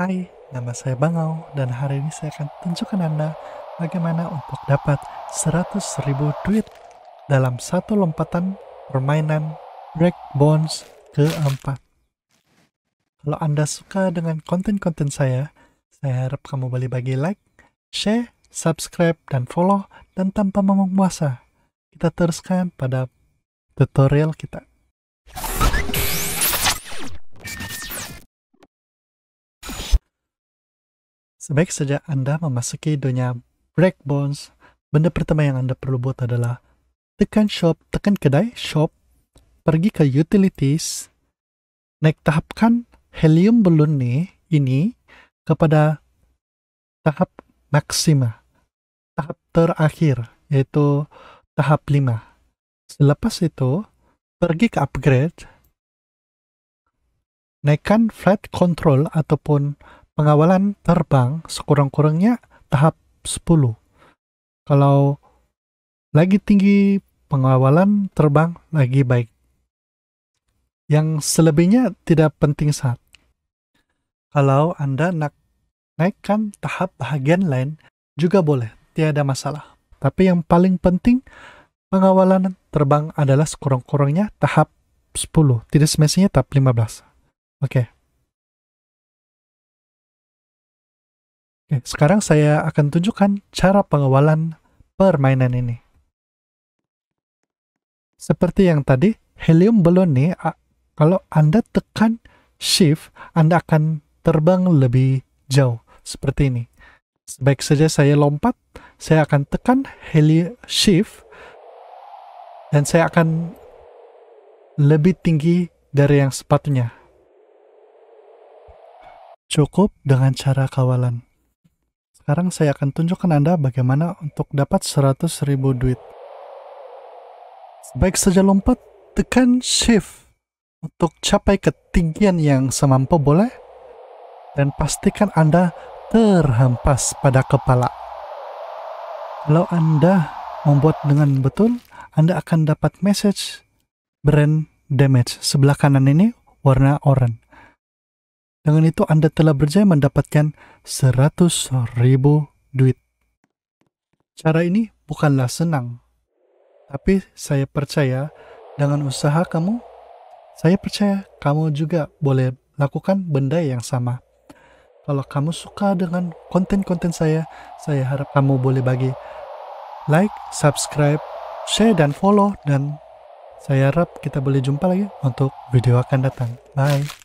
Hai, nama saya Bangau dan hari ini saya akan tunjukkan Anda bagaimana untuk dapat 100.000 duit dalam satu lompatan permainan Break Bones keempat. Kalau Anda suka dengan konten-konten saya, saya harap kamu boleh bagi like, share, subscribe, dan follow, dan tanpa membuang puasa kita teruskan pada tutorial kita. Sebaik saja Anda memasuki dunia breakbones, benda pertama yang Anda perlu buat adalah tekan shop, tekan kedai, shop, pergi ke utilities, naik tahapkan helium balloon nih, ini kepada tahap maksima, tahap terakhir, yaitu tahap 5. Selepas itu, pergi ke upgrade, naikkan flight control ataupun pengawalan terbang sekurang-kurangnya tahap 10. Kalau lagi tinggi pengawalan terbang lagi baik. Yang selebihnya tidak penting saat. Kalau Anda nak naikkan tahap bahagian lain juga boleh, tiada masalah. Tapi yang paling penting pengawalan terbang adalah sekurang-kurangnya tahap 10, tidak semestinya tahap 15. Oke. Okay. Oke, sekarang saya akan tunjukkan cara pengawalan permainan ini. Seperti yang tadi, helium balloon ini, kalau Anda tekan shift, Anda akan terbang lebih jauh, seperti ini. Sebaik saja saya lompat, saya akan tekan heli shift, dan saya akan lebih tinggi dari yang sepatunya. Cukup dengan cara kawalan. Sekarang saya akan tunjukkan Anda bagaimana untuk dapat 100 ribu duit. Baik saja lompat, tekan shift untuk capai ketinggian yang semampu boleh. Dan pastikan Anda terhempas pada kepala. Kalau Anda membuat dengan betul, anda akan dapat message brand damage sebelah kanan ini warna oranye. Dengan itu Anda telah berjaya mendapatkan 100 ribu duit. Cara ini bukanlah senang, tapi saya percaya dengan usaha kamu, saya percaya kamu juga boleh lakukan benda yang sama. Kalau kamu suka dengan konten-konten saya, saya harap kamu boleh bagi like, subscribe, share, dan follow. Dan saya harap kita boleh jumpa lagi untuk video akan datang. Bye.